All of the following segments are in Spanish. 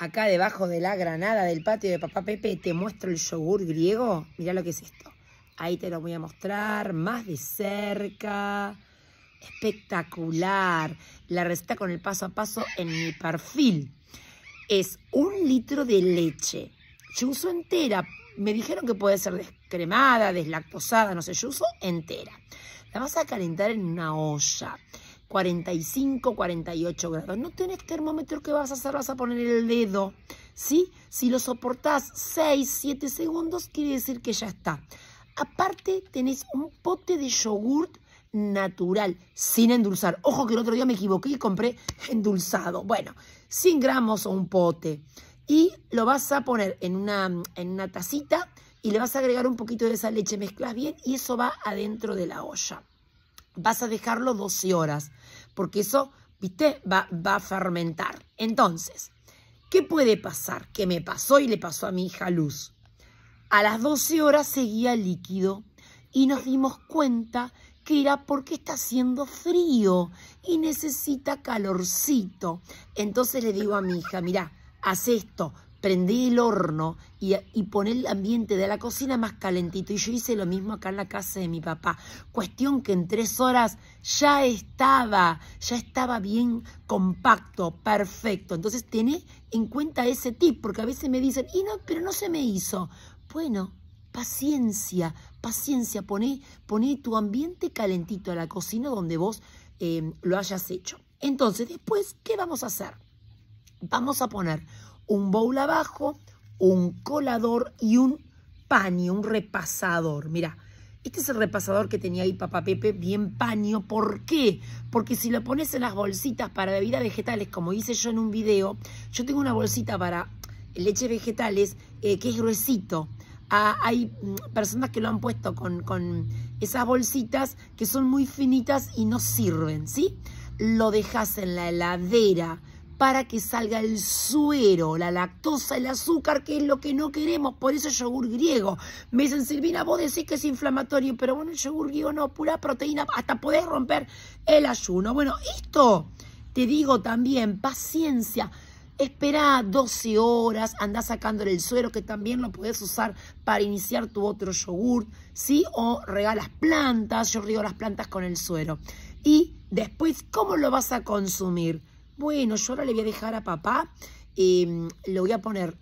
acá debajo de la granada del patio de papá Pepe, te muestro el yogur griego. Mira lo que es esto. Ahí te lo voy a mostrar más de cerca. Espectacular. La receta con el paso a paso en mi perfil. Es un litro de leche. Yo uso entera. Me dijeron que puede ser descremada, deslactosada, no sé, yo uso entera. La vas a calentar en una olla. 45, 48 grados. No tenés termómetro que vas a hacer, vas a poner el dedo. ¿sí? Si lo soportás 6, 7 segundos, quiere decir que ya está. Aparte, tenés un pote de yogurt natural, sin endulzar. Ojo que el otro día me equivoqué y compré endulzado. Bueno, 100 gramos o un pote. Y lo vas a poner en una, en una tacita y le vas a agregar un poquito de esa leche. Mezclas bien y eso va adentro de la olla vas a dejarlo 12 horas, porque eso, viste, va, va a fermentar. Entonces, ¿qué puede pasar? Que me pasó y le pasó a mi hija Luz. A las 12 horas seguía líquido y nos dimos cuenta que era porque está haciendo frío y necesita calorcito. Entonces le digo a mi hija, mira, haz esto, prendí el horno y, poné el ambiente de la cocina más calentito. Y yo hice lo mismo acá en la casa de mi papá. Cuestión que en tres horas ya estaba, ya estaba bien compacto, perfecto. Entonces tené en cuenta ese tip, porque a veces me dicen, y no, pero no se me hizo. Bueno, paciencia, paciencia, poné, tu ambiente calentito a la cocina donde vos eh, lo hayas hecho. Entonces, después, ¿qué vamos a hacer? Vamos a poner un bowl abajo, un colador y un paño, un repasador. Mira, este es el repasador que tenía ahí papá Pepe, bien paño. ¿Por qué? Porque si lo pones en las bolsitas para bebidas vegetales, como hice yo en un video, yo tengo una bolsita para leche vegetales eh, que es gruesito. Ah, hay mm, personas que lo han puesto con, con esas bolsitas que son muy finitas y no sirven, ¿sí? Lo dejas en la heladera para que salga el suero, la lactosa, el azúcar, que es lo que no queremos. Por eso yogur griego. Me dicen, Silvina, vos decís que es inflamatorio, pero bueno, el yogur griego no, pura proteína, hasta podés romper el ayuno. Bueno, esto te digo también, paciencia. Espera 12 horas, anda sacándole el suero que también lo puedes usar para iniciar tu otro yogur, ¿sí? O regalas plantas, yo riego las plantas con el suero. Y después, ¿cómo lo vas a consumir? bueno, yo ahora le voy a dejar a papá, em, lo voy a poner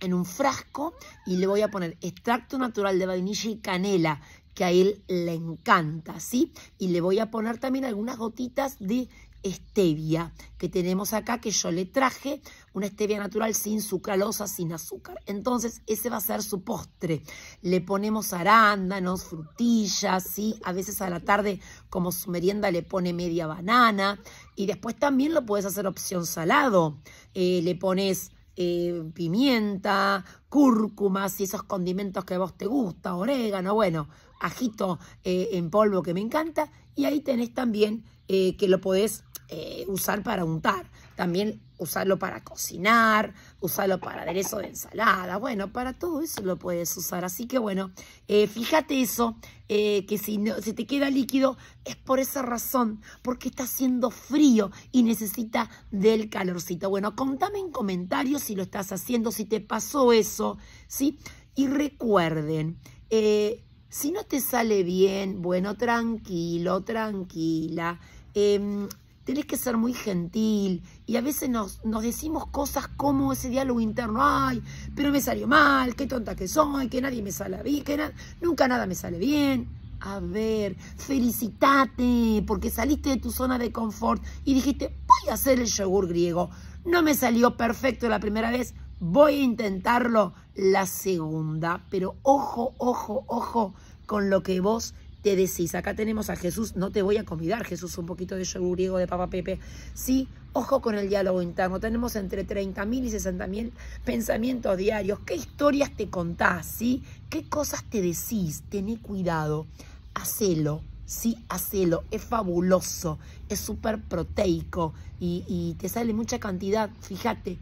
en un frasco y le voy a poner extracto natural de vainilla y canela, que a él le encanta, ¿sí? Y le voy a poner también algunas gotitas de Estevia, que tenemos acá, que yo le traje, una stevia natural sin sucralosa, sin azúcar. Entonces, ese va a ser su postre. Le ponemos arándanos, frutillas, ¿sí? A veces a la tarde, como su merienda, le pone media banana. Y después también lo puedes hacer opción salado. Eh, le pones eh, pimienta, cúrcumas y esos condimentos que a vos te gusta, orégano, bueno, ajito eh, en polvo que me encanta. Y ahí tenés también que lo podés eh, usar para untar, también usarlo para cocinar, usarlo para aderezo de ensalada, bueno, para todo eso lo puedes usar. Así que bueno, eh, fíjate eso, eh, que si, no, si te queda líquido es por esa razón, porque está haciendo frío y necesita del calorcito. Bueno, contame en comentarios si lo estás haciendo, si te pasó eso, ¿sí? Y recuerden, si no te sale bien, bueno, tranquilo, tranquila. Em, tenés que ser muy gentil y a veces nos, nos, decimos cosas como ese diálogo interno, ay, pero me salió mal, qué tonta que soy, que nadie me sale bien, que nunca nada me sale bien. A ver, felicitate porque saliste de tu zona de confort y dijiste, voy a hacer el yogur griego. No me salió perfecto la primera vez, voy a intentarlo la segunda, pero ojo, ojo, ojo con lo que vos te decís, acá tenemos a Jesús, no te voy a convidar, Jesús, un poquito de yogur griego de Papa Pepe. Sí, ojo con el diálogo interno, tenemos entre 30.000 y 60.000 pensamientos diarios. ¿Qué historias te contás, sí? ¿Qué cosas te decís? Tené cuidado, hacelo. Sí, hacelo, es fabuloso, es súper proteico y, y te sale mucha cantidad. Fíjate,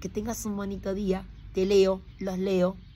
que tengas un bonito día, te leo, los leo,